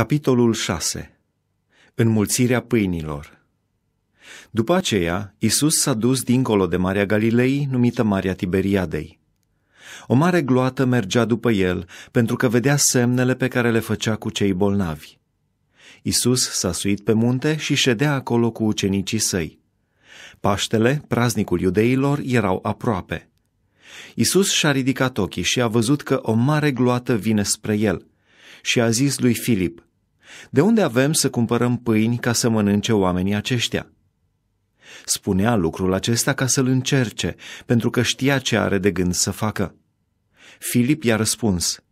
Capitolul 6. Înmulțirea pâinilor. După aceea, Isus s-a dus dincolo de Marea Galilei, numită Marea Tiberiadei. O mare gloată mergea după el, pentru că vedea semnele pe care le făcea cu cei bolnavi. Isus s-a suit pe munte și ședea acolo cu ucenicii săi. Paștele, praznicul iudeilor, erau aproape. Isus și-a ridicat ochii și a văzut că o mare gloată vine spre el și a zis lui Filip – de unde avem să cumpărăm pâini ca să mănânce oamenii aceștia? Spunea lucrul acesta ca să-l încerce, pentru că știa ce are de gând să facă. Filip i-a răspuns,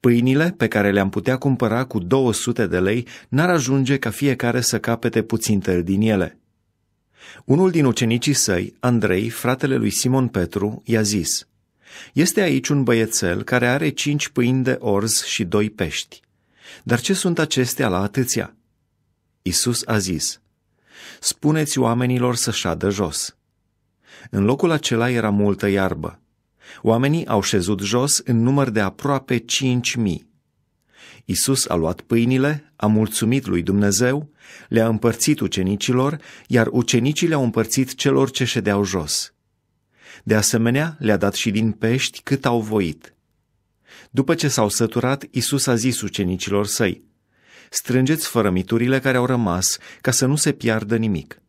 Pâinile pe care le-am putea cumpăra cu 200 de lei n-ar ajunge ca fiecare să capete puțin tări din ele. Unul din ucenicii săi, Andrei, fratele lui Simon Petru, i-a zis, Este aici un băiețel care are cinci pâini de orz și doi pești. Dar ce sunt acestea la atâția? Isus a zis, Spuneți oamenilor să șadă jos. În locul acela era multă iarbă. Oamenii au șezut jos în număr de aproape cinci mii. Isus a luat pâinile, a mulțumit lui Dumnezeu, le-a împărțit ucenicilor, iar ucenicii le-au împărțit celor ce ședeau jos. De asemenea, le-a dat și din pești cât au voit. După ce s-au săturat, Isus a zis ucenicilor săi, Strângeți fărămiturile care au rămas, ca să nu se piardă nimic.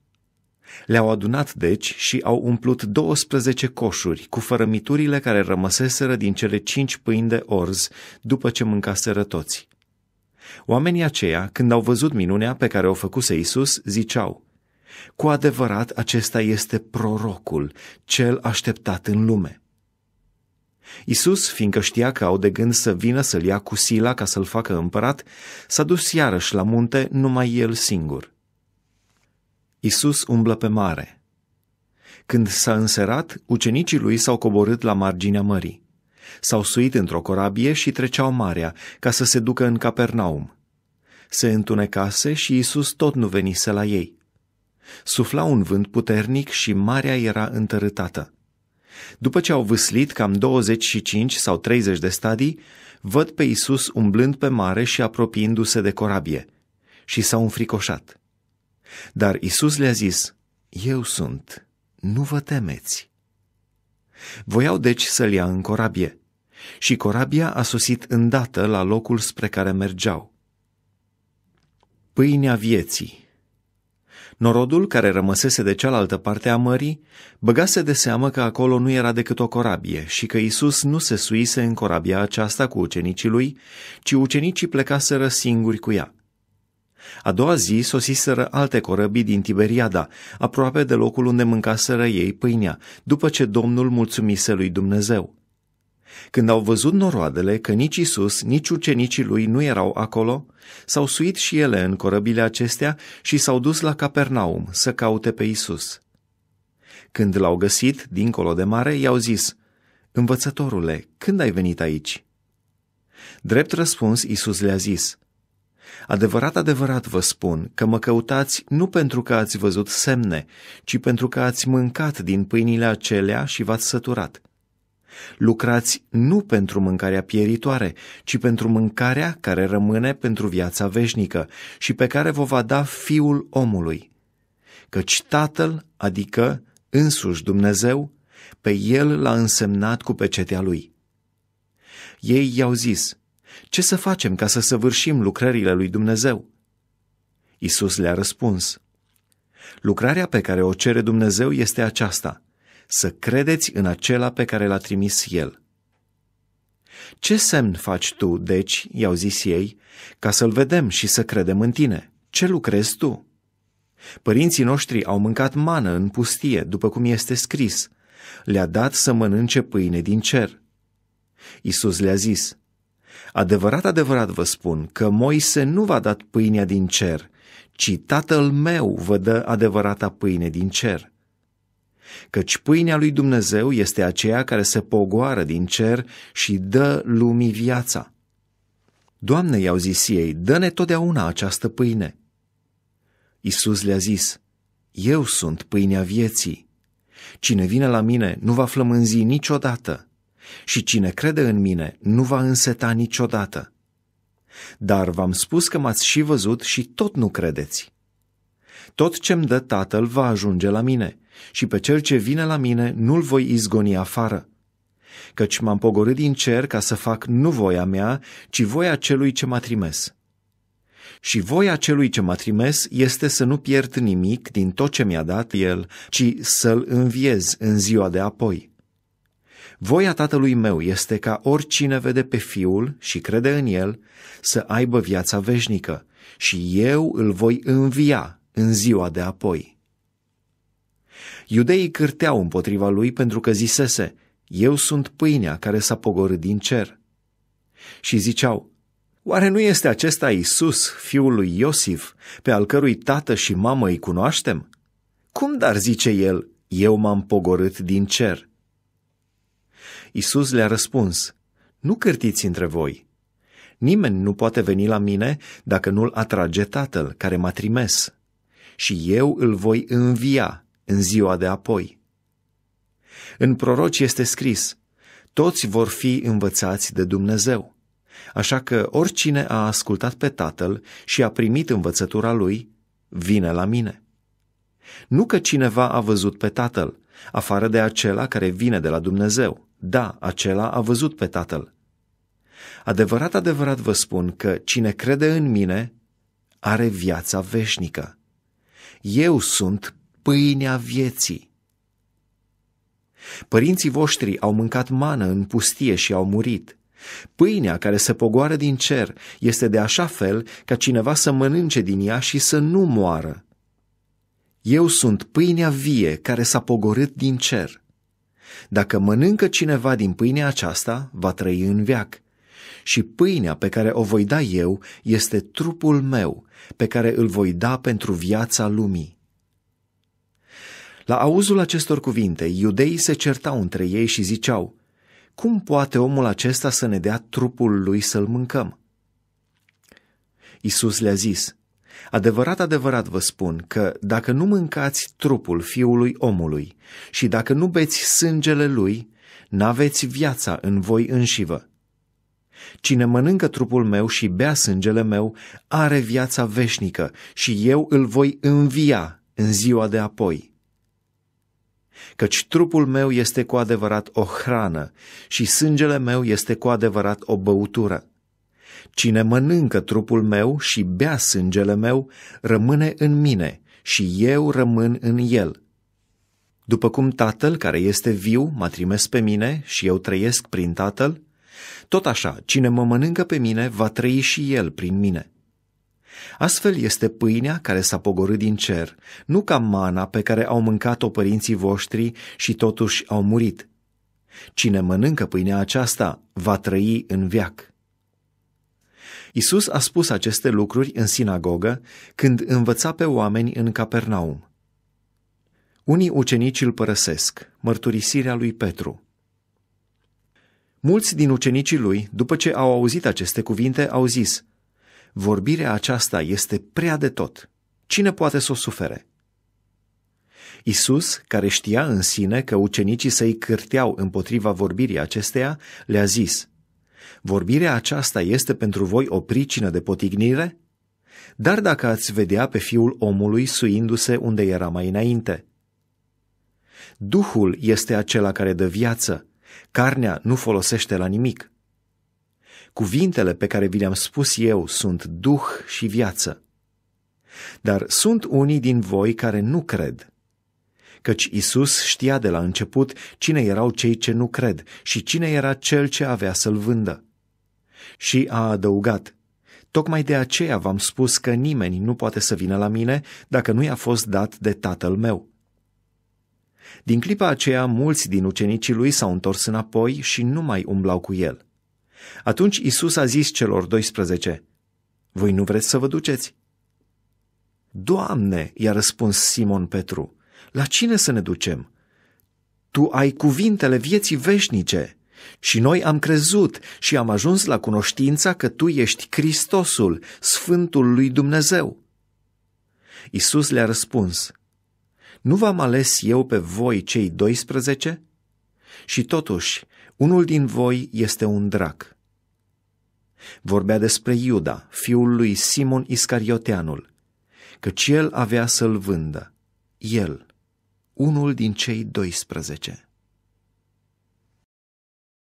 Le-au adunat, deci, și au umplut 12 coșuri cu fărămiturile care rămăseseră din cele cinci pâini de orz după ce mâncaseră toți. Oamenii aceia, când au văzut minunea pe care o făcuse Isus, ziceau, Cu adevărat, acesta este prorocul, cel așteptat în lume. Isus, fiindcă știa că au de gând să vină să-l ia cu sila ca să-l facă împărat, s-a dus iarăși la munte numai el singur. Isus umblă pe mare. Când s-a înserat, ucenicii lui s-au coborât la marginea mării. S-au suit într-o corabie și treceau marea ca să se ducă în Capernaum. Se întunecase și Isus tot nu venise la ei. Sufla un vânt puternic și marea era întărâtată. După ce au vâslit cam 25 sau 30 de stadii, văd pe Isus umblând pe mare și apropiindu-se de corabie. Și s-au înfricoșat. Dar Isus le-a zis, Eu sunt, nu vă temeți. Voiau deci să-l ia în corabie. Și corabia a sosit îndată la locul spre care mergeau. Pâinea vieții Norodul, care rămăsese de cealaltă parte a mării, băgase de seamă că acolo nu era decât o corabie și că Isus nu se suise în corabia aceasta cu ucenicii lui, ci ucenicii plecaseră singuri cu ea. A doua zi sosiseră alte corăbii din Tiberiada, aproape de locul unde mâncaseră ei pâinea, după ce Domnul mulțumise lui Dumnezeu. Când au văzut noroadele că nici Isus, nici ucenicii lui nu erau acolo, s-au suit și ele în corăbile acestea și s-au dus la Capernaum să caute pe Isus. Când l-au găsit, dincolo de mare, i-au zis, Învățătorule, când ai venit aici?" Drept răspuns, Isus le-a zis, Adevărat, adevărat vă spun că mă căutați nu pentru că ați văzut semne, ci pentru că ați mâncat din pâinile acelea și v-ați săturat. Lucrați nu pentru mâncarea pieritoare, ci pentru mâncarea care rămâne pentru viața veșnică și pe care vă va da Fiul omului. Căci Tatăl, adică însuși Dumnezeu, pe El l-a însemnat cu pecetea Lui. Ei i-au zis, ce să facem ca să săvârșim lucrările lui Dumnezeu? Isus le-a răspuns, lucrarea pe care o cere Dumnezeu este aceasta – să credeți în acela pe care l-a trimis el. Ce semn faci tu, deci, i-au zis ei, ca să-l vedem și să credem în tine? Ce lucrezi tu? Părinții noștri au mâncat mană în pustie, după cum este scris. Le-a dat să mănânce pâine din cer. Isus le-a zis, Adevărat, adevărat vă spun că Moise nu v-a dat pâinea din cer, ci Tatăl meu vă dă adevărata pâine din cer căci pâinea lui Dumnezeu este aceea care se pogoară din cer și dă lumii viața. Doamne, i-au zis ei, dă-ne totdeauna această pâine. Isus le-a zis, eu sunt pâinea vieții. Cine vine la mine nu va flămânzi niciodată și cine crede în mine nu va înseta niciodată. Dar v-am spus că m-ați și văzut și tot nu credeți. Tot ce-mi dă tatăl va ajunge la mine și pe cel ce vine la mine nu-l voi izgoni afară. Căci m-am pogorât din cer ca să fac nu voia mea, ci voia celui ce m-a trimis. Și voia celui ce m-a trimis este să nu pierd nimic din tot ce mi-a dat el, ci să-l înviez în ziua de apoi. Voia tatălui meu este ca oricine vede pe fiul și crede în el să aibă viața veșnică și eu îl voi învia în ziua de apoi. Iudeii cârteau împotriva lui pentru că zisese, Eu sunt pâinea care s-a pogorât din cer. Și ziceau, Oare nu este acesta Isus, fiul lui Iosif, pe al cărui tată și mamă îi cunoaștem? Cum dar zice el, eu m-am pogorât din cer? Isus le-a răspuns, nu cârtiți între voi. Nimeni nu poate veni la mine dacă nu-l atrage tatăl care m-a trimis și eu îl voi învia în ziua de apoi. În proroci este scris, toți vor fi învățați de Dumnezeu. Așa că oricine a ascultat pe Tatăl și a primit învățătura lui, vine la mine. Nu că cineva a văzut pe Tatăl, afară de acela care vine de la Dumnezeu. Da, acela a văzut pe Tatăl. Adevărat, adevărat vă spun că cine crede în mine are viața veșnică. Eu sunt pâinea vieții. Părinții voștri au mâncat mană în pustie și au murit. Pâinea care se pogoară din cer este de așa fel ca cineva să mănânce din ea și să nu moară. Eu sunt pâinea vie care s-a pogorât din cer. Dacă mănâncă cineva din pâinea aceasta, va trăi în veac și pâinea pe care o voi da eu este trupul meu, pe care îl voi da pentru viața lumii. La auzul acestor cuvinte, iudeii se certau între ei și ziceau, Cum poate omul acesta să ne dea trupul lui să-l mâncăm? Isus le-a zis, Adevărat, adevărat vă spun că dacă nu mâncați trupul fiului omului și dacă nu beți sângele lui, n-aveți viața în voi înșivă. Cine mănâncă trupul meu și bea sângele meu are viața veșnică și eu îl voi învia în ziua de apoi. Căci trupul meu este cu adevărat o hrană și sângele meu este cu adevărat o băutură. Cine mănâncă trupul meu și bea sângele meu rămâne în mine și eu rămân în el. După cum Tatăl care este viu m-a trimis pe mine și eu trăiesc prin Tatăl, tot așa, cine mă mănâncă pe mine, va trăi și el prin mine. Astfel este pâinea care s-a pogorât din cer, nu ca mana pe care au mâncat-o părinții voștri și totuși au murit. Cine mănâncă pâinea aceasta va trăi în veac. Isus a spus aceste lucruri în sinagogă când învăța pe oameni în Capernaum. Unii ucenici îl părăsesc, mărturisirea lui Petru. Mulți din ucenicii lui, după ce au auzit aceste cuvinte, au zis, Vorbirea aceasta este prea de tot. Cine poate să o sufere? Isus, care știa în sine că ucenicii săi cârteau împotriva vorbirii acesteia, le-a zis, Vorbirea aceasta este pentru voi o pricină de potignire? Dar dacă ați vedea pe fiul omului suindu-se unde era mai înainte – Duhul este acela care dă viață, Carnea nu folosește la nimic. Cuvintele pe care vi le-am spus eu sunt duh și viață. Dar sunt unii din voi care nu cred. Căci Isus știa de la început cine erau cei ce nu cred și cine era cel ce avea să-l vândă. Și a adăugat, Tocmai de aceea v-am spus că nimeni nu poate să vină la mine dacă nu i-a fost dat de tatăl meu. Din clipa aceea, mulți din ucenicii lui s-au întors înapoi și nu mai umblau cu el. Atunci Isus a zis celor 12, Voi nu vreți să vă duceți? Doamne, i-a răspuns Simon Petru, la cine să ne ducem? Tu ai cuvintele vieții veșnice și noi am crezut și am ajuns la cunoștința că Tu ești Hristosul, Sfântul lui Dumnezeu. Isus le-a răspuns, nu v-am ales eu pe voi cei 12? Și totuși, unul din voi este un drac. Vorbea despre Iuda, fiul lui Simon Iscarioteanul, căci el avea să-l vândă, el, unul din cei 12.